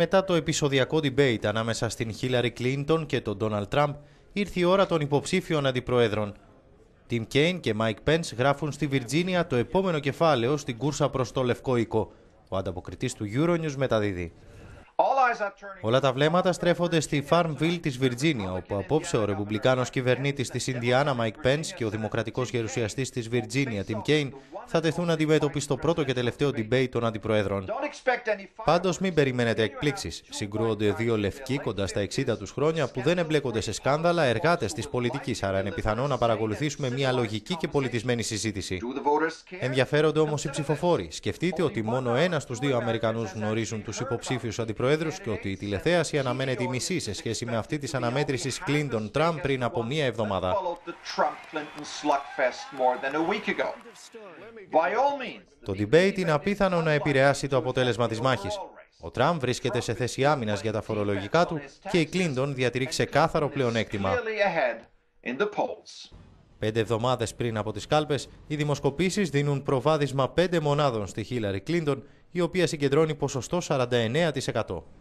Μετά το επεισοδιακό debate ανάμεσα στην Χίλαρη Κλίντον και τον Ντόναλτ Τραμπ, ήρθε η ώρα των υποψήφιων αντιπροέδρων. Τιμ Κέιν και Μάικ Πένς γράφουν στη Βιρτζίνια το επόμενο κεφάλαιο στην κούρσα προς το Λευκό Οίκο. Ο ανταποκριτής του Euronews μεταδίδει. Όλα τα βλέμματα στρέφονται στη Farmville της Βιρτζίνια, όπου απόψε ο ρεπουμπλικάνος κυβερνήτης της Ινδιάνα Μάικ Πένς και ο δημοκρατικός γερουσιαστής της Βιρτζίνια Τιμ Κέιν θα τεθούν αντιμέτωποι στο πρώτο και τελευταίο debate των αντιπροέδρων. Πάντως μην περιμένετε εκπλήξεις. Συγκρούονται δύο λευκοί κοντά στα 60 τους χρόνια που δεν εμπλέκονται σε σκάνδαλα εργάτες της πολιτικής, άρα είναι πιθανό να παρακολουθήσουμε μια λογική και πολιτισμένη συζήτηση. Ενδιαφέρονται όμως οι ψηφοφόροι. Σκεφτείτε ότι μόνο ένας στους δύο Αμερικανούς γνωρίζουν τους υποψήφιους αντιπροέδρους και ότι η τηλεθέαση αναμένεται η μισή σε σχέση με αυτή της αναμετρησης κλιντον Κλίντον-Τραμπ πριν από μία εβδομάδα. Το debate είναι απίθανο να επηρεάσει το αποτέλεσμα της μάχης. Ο Τραμπ βρίσκεται σε θέση άμυνας για τα φορολογικά του και η Κλίντον διατηρεί ξεκάθαρο πλεονέκτημα. Πέντε εβδομάδες πριν από τις κάλπες, οι δημοσκοπήσεις δίνουν προβάδισμα πέντε μονάδων στη Χίλαρη Κλίντον, η οποία συγκεντρώνει ποσοστό 49%.